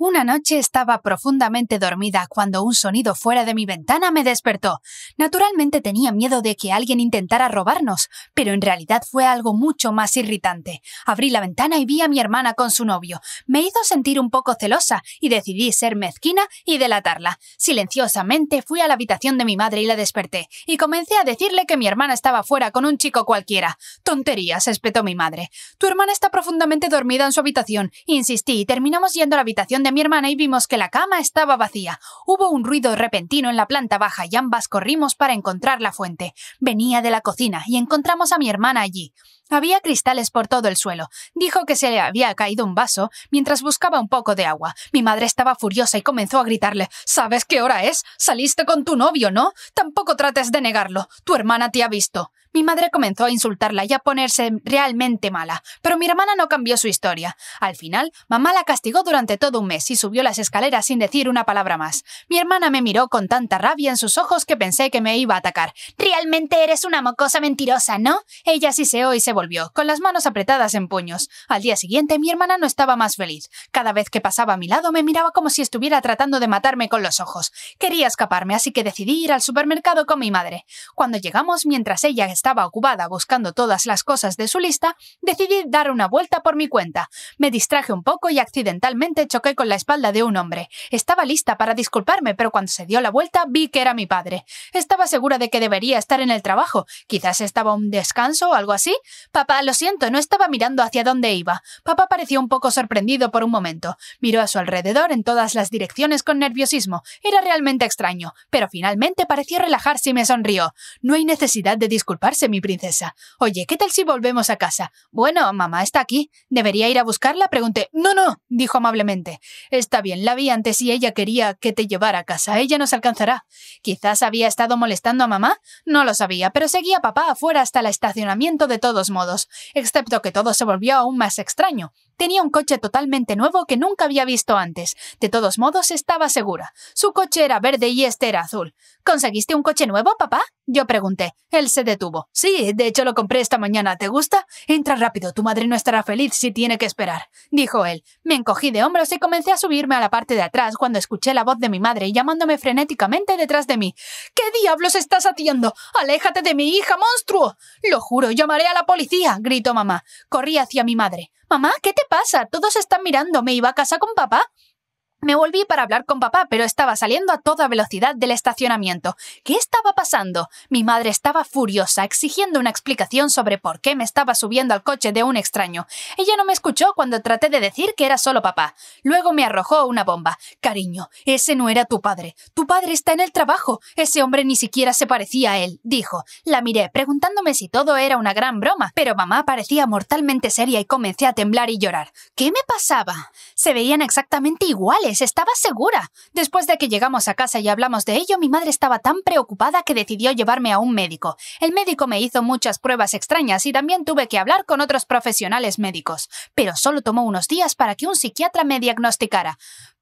Una noche estaba profundamente dormida cuando un sonido fuera de mi ventana me despertó. Naturalmente tenía miedo de que alguien intentara robarnos, pero en realidad fue algo mucho más irritante. Abrí la ventana y vi a mi hermana con su novio. Me hizo sentir un poco celosa y decidí ser mezquina y delatarla. Silenciosamente fui a la habitación de mi madre y la desperté, y comencé a decirle que mi hermana estaba fuera con un chico cualquiera. Tonterías, espetó mi madre. Tu hermana está profundamente dormida en su habitación, insistí, y terminamos yendo a la habitación de mi hermana y vimos que la cama estaba vacía. Hubo un ruido repentino en la planta baja y ambas corrimos para encontrar la fuente. Venía de la cocina y encontramos a mi hermana allí. Había cristales por todo el suelo. Dijo que se le había caído un vaso mientras buscaba un poco de agua. Mi madre estaba furiosa y comenzó a gritarle ¿Sabes qué hora es? Saliste con tu novio, ¿no? Tampoco trates de negarlo. Tu hermana te ha visto. Mi madre comenzó a insultarla y a ponerse realmente mala, pero mi hermana no cambió su historia. Al final, mamá la castigó durante todo un mes y subió las escaleras sin decir una palabra más. Mi hermana me miró con tanta rabia en sus ojos que pensé que me iba a atacar. Realmente eres una mocosa mentirosa, ¿no? Ella oyó y se volvió, con las manos apretadas en puños. Al día siguiente mi hermana no estaba más feliz. Cada vez que pasaba a mi lado me miraba como si estuviera tratando de matarme con los ojos. Quería escaparme, así que decidí ir al supermercado con mi madre. Cuando llegamos, mientras ella estaba ocupada buscando todas las cosas de su lista, decidí dar una vuelta por mi cuenta. Me distraje un poco y accidentalmente choqué con la espalda de un hombre. Estaba lista para disculparme, pero cuando se dio la vuelta vi que era mi padre. Estaba segura de que debería estar en el trabajo, quizás estaba un descanso o algo así, Papá, lo siento, no estaba mirando hacia dónde iba. Papá pareció un poco sorprendido por un momento. Miró a su alrededor en todas las direcciones con nerviosismo. Era realmente extraño, pero finalmente pareció relajarse y me sonrió. No hay necesidad de disculparse, mi princesa. Oye, ¿qué tal si volvemos a casa? Bueno, mamá está aquí. ¿Debería ir a buscarla? Pregunté. No, no, dijo amablemente. Está bien, la vi antes y ella quería que te llevara a casa. Ella nos alcanzará. Quizás había estado molestando a mamá. No lo sabía, pero seguía a papá afuera hasta el estacionamiento de todos modos modos, excepto que todo se volvió aún más extraño, Tenía un coche totalmente nuevo que nunca había visto antes. De todos modos, estaba segura. Su coche era verde y este era azul. ¿Conseguiste un coche nuevo, papá? Yo pregunté. Él se detuvo. Sí, de hecho lo compré esta mañana. ¿Te gusta? Entra rápido, tu madre no estará feliz si tiene que esperar, dijo él. Me encogí de hombros y comencé a subirme a la parte de atrás cuando escuché la voz de mi madre llamándome frenéticamente detrás de mí. ¿Qué diablos estás haciendo? ¡Aléjate de mi hija, monstruo! Lo juro, llamaré a la policía, gritó mamá. Corrí hacia mi madre. Mamá, ¿qué te pasa? Todos están mirándome Me iba a casa con papá. Me volví para hablar con papá, pero estaba saliendo a toda velocidad del estacionamiento. ¿Qué estaba pasando? Mi madre estaba furiosa, exigiendo una explicación sobre por qué me estaba subiendo al coche de un extraño. Ella no me escuchó cuando traté de decir que era solo papá. Luego me arrojó una bomba. Cariño, ese no era tu padre. Tu padre está en el trabajo. Ese hombre ni siquiera se parecía a él, dijo. La miré, preguntándome si todo era una gran broma, pero mamá parecía mortalmente seria y comencé a temblar y llorar. ¿Qué me pasaba? Se veían exactamente iguales estaba segura. Después de que llegamos a casa y hablamos de ello, mi madre estaba tan preocupada que decidió llevarme a un médico. El médico me hizo muchas pruebas extrañas y también tuve que hablar con otros profesionales médicos, pero solo tomó unos días para que un psiquiatra me diagnosticara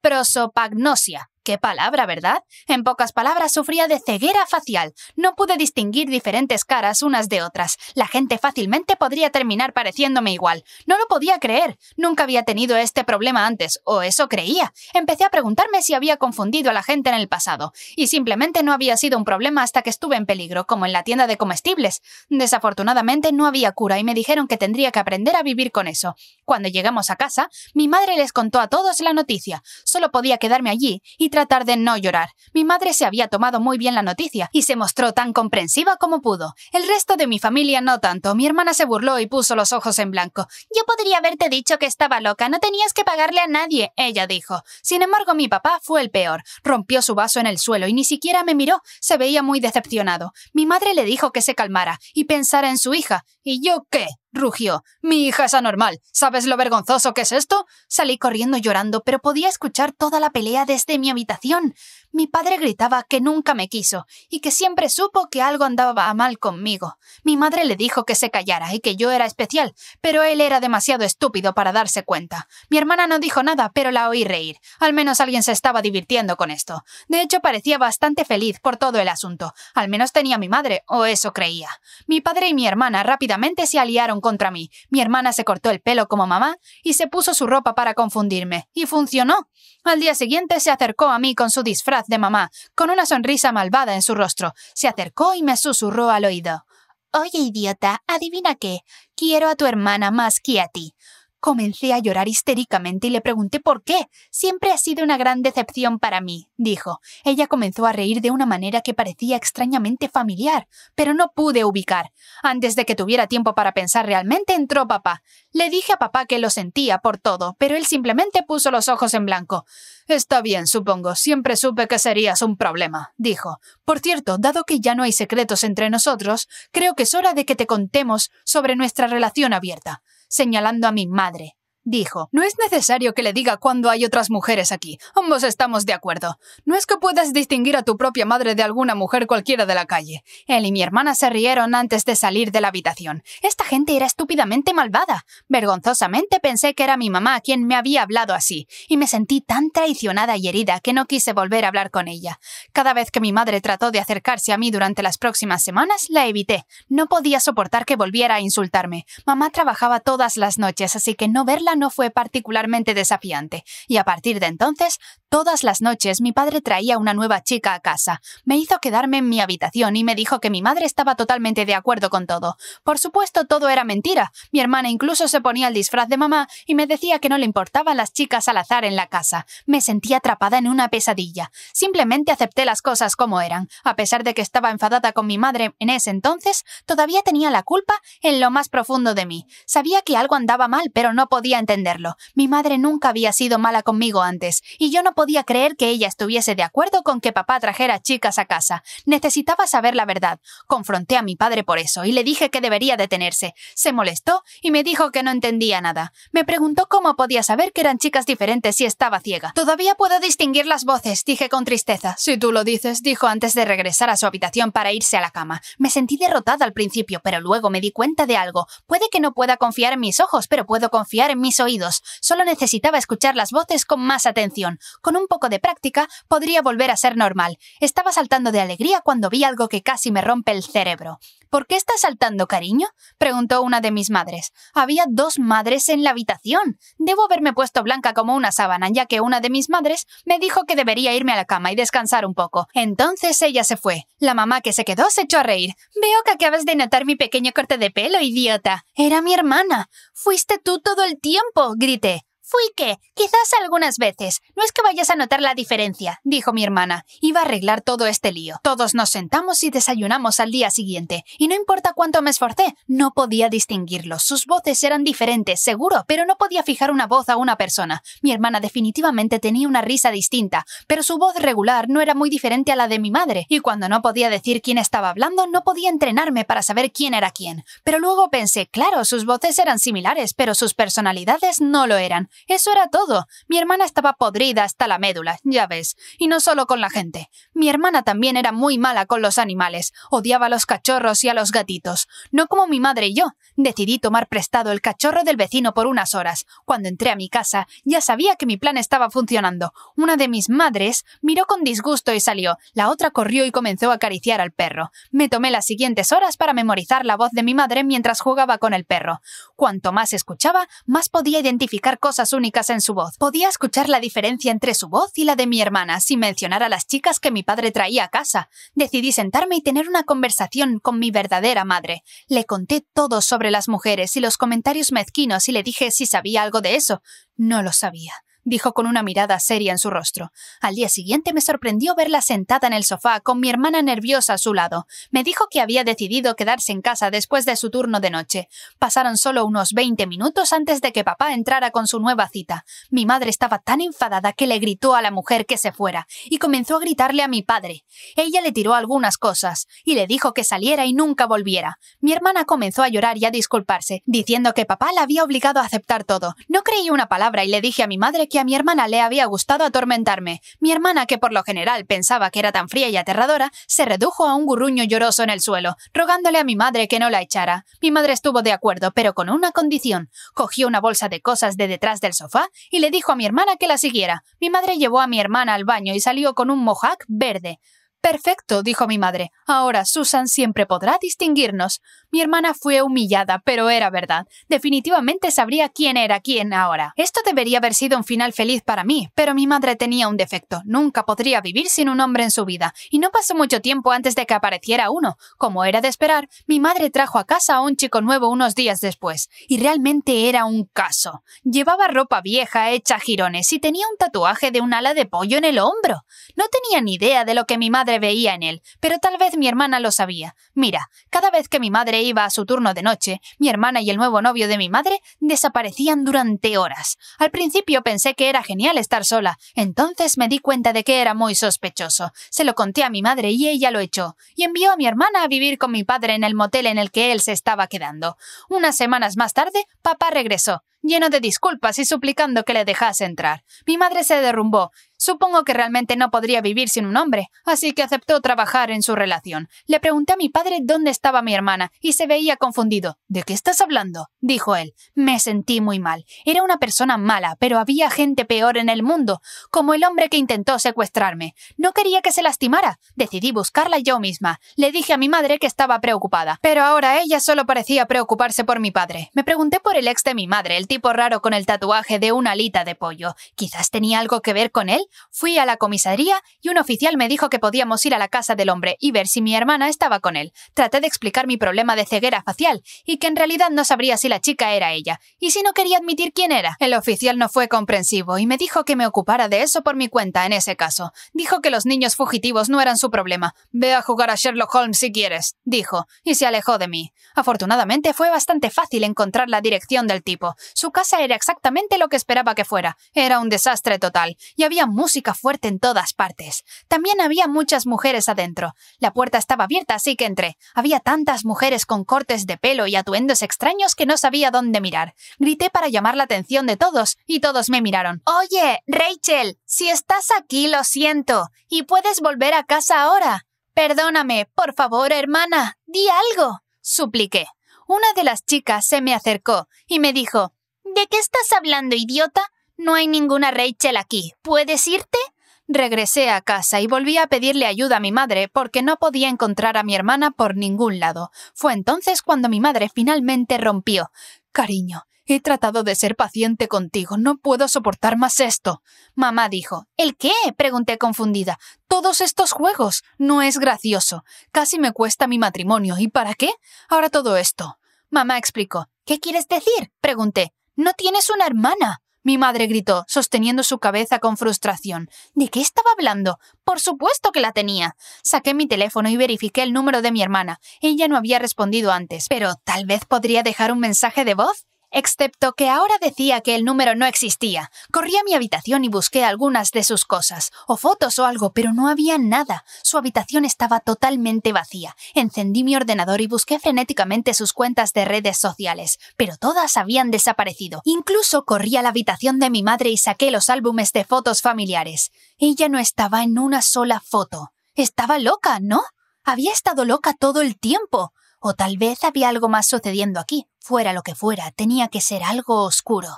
prosopagnosia, Qué palabra, ¿verdad? En pocas palabras, sufría de ceguera facial. No pude distinguir diferentes caras unas de otras. La gente fácilmente podría terminar pareciéndome igual. No lo podía creer. Nunca había tenido este problema antes, o eso creía. Empecé a preguntarme si había confundido a la gente en el pasado, y simplemente no había sido un problema hasta que estuve en peligro, como en la tienda de comestibles. Desafortunadamente no había cura y me dijeron que tendría que aprender a vivir con eso. Cuando llegamos a casa, mi madre les contó a todos la noticia. Solo podía quedarme allí y tratar de no llorar. Mi madre se había tomado muy bien la noticia y se mostró tan comprensiva como pudo. El resto de mi familia no tanto. Mi hermana se burló y puso los ojos en blanco. Yo podría haberte dicho que estaba loca, no tenías que pagarle a nadie, ella dijo. Sin embargo, mi papá fue el peor. Rompió su vaso en el suelo y ni siquiera me miró. Se veía muy decepcionado. Mi madre le dijo que se calmara y pensara en su hija. ¿Y yo qué? rugió. Mi hija es anormal. ¿Sabes lo vergonzoso que es esto? Salí corriendo llorando, pero podía escuchar toda la pelea desde mi habitación. Mi padre gritaba que nunca me quiso y que siempre supo que algo andaba mal conmigo. Mi madre le dijo que se callara y que yo era especial, pero él era demasiado estúpido para darse cuenta. Mi hermana no dijo nada, pero la oí reír. Al menos alguien se estaba divirtiendo con esto. De hecho, parecía bastante feliz por todo el asunto. Al menos tenía mi madre, o eso creía. Mi padre y mi hermana rápidamente se aliaron contra mí. Mi hermana se cortó el pelo como mamá y se puso su ropa para confundirme. Y funcionó. Al día siguiente se acercó a mí con su disfraz de mamá, con una sonrisa malvada en su rostro. Se acercó y me susurró al oído. Oye, idiota, adivina qué. Quiero a tu hermana más que a ti. Comencé a llorar histéricamente y le pregunté por qué. Siempre ha sido una gran decepción para mí, dijo. Ella comenzó a reír de una manera que parecía extrañamente familiar, pero no pude ubicar. Antes de que tuviera tiempo para pensar realmente, entró papá. Le dije a papá que lo sentía por todo, pero él simplemente puso los ojos en blanco. Está bien, supongo. Siempre supe que serías un problema, dijo. Por cierto, dado que ya no hay secretos entre nosotros, creo que es hora de que te contemos sobre nuestra relación abierta señalando a mi madre dijo. No es necesario que le diga cuándo hay otras mujeres aquí. Ambos estamos de acuerdo. No es que puedas distinguir a tu propia madre de alguna mujer cualquiera de la calle. Él y mi hermana se rieron antes de salir de la habitación. Esta gente era estúpidamente malvada. Vergonzosamente pensé que era mi mamá quien me había hablado así, y me sentí tan traicionada y herida que no quise volver a hablar con ella. Cada vez que mi madre trató de acercarse a mí durante las próximas semanas, la evité. No podía soportar que volviera a insultarme. Mamá trabajaba todas las noches, así que no verla no fue particularmente desafiante, y a partir de entonces, todas las noches mi padre traía una nueva chica a casa, me hizo quedarme en mi habitación y me dijo que mi madre estaba totalmente de acuerdo con todo. Por supuesto, todo era mentira, mi hermana incluso se ponía el disfraz de mamá y me decía que no le importaban las chicas al azar en la casa, me sentía atrapada en una pesadilla, simplemente acepté las cosas como eran, a pesar de que estaba enfadada con mi madre en ese entonces, todavía tenía la culpa en lo más profundo de mí, sabía que algo andaba mal pero no podía entenderlo. Mi madre nunca había sido mala conmigo antes, y yo no podía creer que ella estuviese de acuerdo con que papá trajera chicas a casa. Necesitaba saber la verdad. Confronté a mi padre por eso y le dije que debería detenerse. Se molestó y me dijo que no entendía nada. Me preguntó cómo podía saber que eran chicas diferentes si estaba ciega. Todavía puedo distinguir las voces, dije con tristeza. Si tú lo dices, dijo antes de regresar a su habitación para irse a la cama. Me sentí derrotada al principio, pero luego me di cuenta de algo. Puede que no pueda confiar en mis ojos, pero puedo confiar en mi mis oídos. Solo necesitaba escuchar las voces con más atención. Con un poco de práctica podría volver a ser normal. Estaba saltando de alegría cuando vi algo que casi me rompe el cerebro. ¿Por qué estás saltando, cariño? preguntó una de mis madres. Había dos madres en la habitación. Debo haberme puesto blanca como una sábana, ya que una de mis madres me dijo que debería irme a la cama y descansar un poco. Entonces ella se fue. La mamá que se quedó se echó a reír. Veo que acabas de notar mi pequeño corte de pelo, idiota. Era mi hermana. Fuiste tú todo el tiempo, grité. Fui que, quizás algunas veces. No es que vayas a notar la diferencia, dijo mi hermana. Iba a arreglar todo este lío. Todos nos sentamos y desayunamos al día siguiente, y no importa cuánto me esforcé, no podía distinguirlos. Sus voces eran diferentes, seguro, pero no podía fijar una voz a una persona. Mi hermana definitivamente tenía una risa distinta, pero su voz regular no era muy diferente a la de mi madre, y cuando no podía decir quién estaba hablando, no podía entrenarme para saber quién era quién. Pero luego pensé, claro, sus voces eran similares, pero sus personalidades no lo eran. Eso era todo. Mi hermana estaba podrida hasta la médula, ya ves. Y no solo con la gente. Mi hermana también era muy mala con los animales. Odiaba a los cachorros y a los gatitos. No como mi madre y yo. Decidí tomar prestado el cachorro del vecino por unas horas. Cuando entré a mi casa, ya sabía que mi plan estaba funcionando. Una de mis madres miró con disgusto y salió. La otra corrió y comenzó a acariciar al perro. Me tomé las siguientes horas para memorizar la voz de mi madre mientras jugaba con el perro. Cuanto más escuchaba, más podía identificar cosas únicas en su voz. Podía escuchar la diferencia entre su voz y la de mi hermana, sin mencionar a las chicas que mi padre traía a casa. Decidí sentarme y tener una conversación con mi verdadera madre. Le conté todo sobre las mujeres y los comentarios mezquinos y le dije si sabía algo de eso. No lo sabía dijo con una mirada seria en su rostro. Al día siguiente me sorprendió verla sentada en el sofá con mi hermana nerviosa a su lado. Me dijo que había decidido quedarse en casa después de su turno de noche. Pasaron solo unos 20 minutos antes de que papá entrara con su nueva cita. Mi madre estaba tan enfadada que le gritó a la mujer que se fuera y comenzó a gritarle a mi padre. Ella le tiró algunas cosas y le dijo que saliera y nunca volviera. Mi hermana comenzó a llorar y a disculparse, diciendo que papá la había obligado a aceptar todo. No creí una palabra y le dije a mi madre que a mi hermana le había gustado atormentarme. Mi hermana, que por lo general pensaba que era tan fría y aterradora, se redujo a un gurruño lloroso en el suelo, rogándole a mi madre que no la echara. Mi madre estuvo de acuerdo, pero con una condición. Cogió una bolsa de cosas de detrás del sofá y le dijo a mi hermana que la siguiera. Mi madre llevó a mi hermana al baño y salió con un mohawk verde. Perfecto, dijo mi madre. Ahora Susan siempre podrá distinguirnos. Mi hermana fue humillada, pero era verdad. Definitivamente sabría quién era quién ahora. Esto debería haber sido un final feliz para mí, pero mi madre tenía un defecto. Nunca podría vivir sin un hombre en su vida, y no pasó mucho tiempo antes de que apareciera uno. Como era de esperar, mi madre trajo a casa a un chico nuevo unos días después, y realmente era un caso. Llevaba ropa vieja hecha jirones y tenía un tatuaje de un ala de pollo en el hombro. No tenía ni idea de lo que mi madre veía en él, pero tal vez mi hermana lo sabía. Mira, cada vez que mi madre iba a su turno de noche, mi hermana y el nuevo novio de mi madre desaparecían durante horas. Al principio pensé que era genial estar sola, entonces me di cuenta de que era muy sospechoso. Se lo conté a mi madre y ella lo echó, y envió a mi hermana a vivir con mi padre en el motel en el que él se estaba quedando. Unas semanas más tarde, papá regresó lleno de disculpas y suplicando que le dejase entrar. Mi madre se derrumbó Supongo que realmente no podría vivir sin un hombre, así que aceptó trabajar en su relación. Le pregunté a mi padre dónde estaba mi hermana y se veía confundido. ¿De qué estás hablando? dijo él. Me sentí muy mal. Era una persona mala, pero había gente peor en el mundo, como el hombre que intentó secuestrarme. No quería que se lastimara. Decidí buscarla yo misma. Le dije a mi madre que estaba preocupada, pero ahora ella solo parecía preocuparse por mi padre. Me pregunté por el ex de mi madre, el tipo raro con el tatuaje de una alita de pollo. Quizás tenía algo que ver con él fui a la comisaría y un oficial me dijo que podíamos ir a la casa del hombre y ver si mi hermana estaba con él. Traté de explicar mi problema de ceguera facial y que en realidad no sabría si la chica era ella, y si no quería admitir quién era. El oficial no fue comprensivo y me dijo que me ocupara de eso por mi cuenta en ese caso. Dijo que los niños fugitivos no eran su problema. Ve a jugar a Sherlock Holmes si quieres, dijo, y se alejó de mí. Afortunadamente fue bastante fácil encontrar la dirección del tipo. Su casa era exactamente lo que esperaba que fuera. Era un desastre total, y había música fuerte en todas partes. También había muchas mujeres adentro. La puerta estaba abierta, así que entré. Había tantas mujeres con cortes de pelo y atuendos extraños que no sabía dónde mirar. Grité para llamar la atención de todos, y todos me miraron. Oye, Rachel, si estás aquí, lo siento, y puedes volver a casa ahora. Perdóname, por favor, hermana, di algo, supliqué. Una de las chicas se me acercó y me dijo, ¿De qué estás hablando, idiota? No hay ninguna Rachel aquí. ¿Puedes irte? Regresé a casa y volví a pedirle ayuda a mi madre porque no podía encontrar a mi hermana por ningún lado. Fue entonces cuando mi madre finalmente rompió. Cariño, he tratado de ser paciente contigo, no puedo soportar más esto. Mamá dijo. ¿El qué? pregunté confundida. Todos estos juegos. No es gracioso. Casi me cuesta mi matrimonio. ¿Y para qué? Ahora todo esto. Mamá explicó. ¿Qué quieres decir? pregunté. No tienes una hermana. Mi madre gritó, sosteniendo su cabeza con frustración. ¿De qué estaba hablando? Por supuesto que la tenía. Saqué mi teléfono y verifiqué el número de mi hermana. Ella no había respondido antes, pero tal vez podría dejar un mensaje de voz excepto que ahora decía que el número no existía. Corrí a mi habitación y busqué algunas de sus cosas, o fotos o algo, pero no había nada. Su habitación estaba totalmente vacía. Encendí mi ordenador y busqué frenéticamente sus cuentas de redes sociales, pero todas habían desaparecido. Incluso corrí a la habitación de mi madre y saqué los álbumes de fotos familiares. Ella no estaba en una sola foto. Estaba loca, ¿no? Había estado loca todo el tiempo. O tal vez había algo más sucediendo aquí. Fuera lo que fuera, tenía que ser algo oscuro.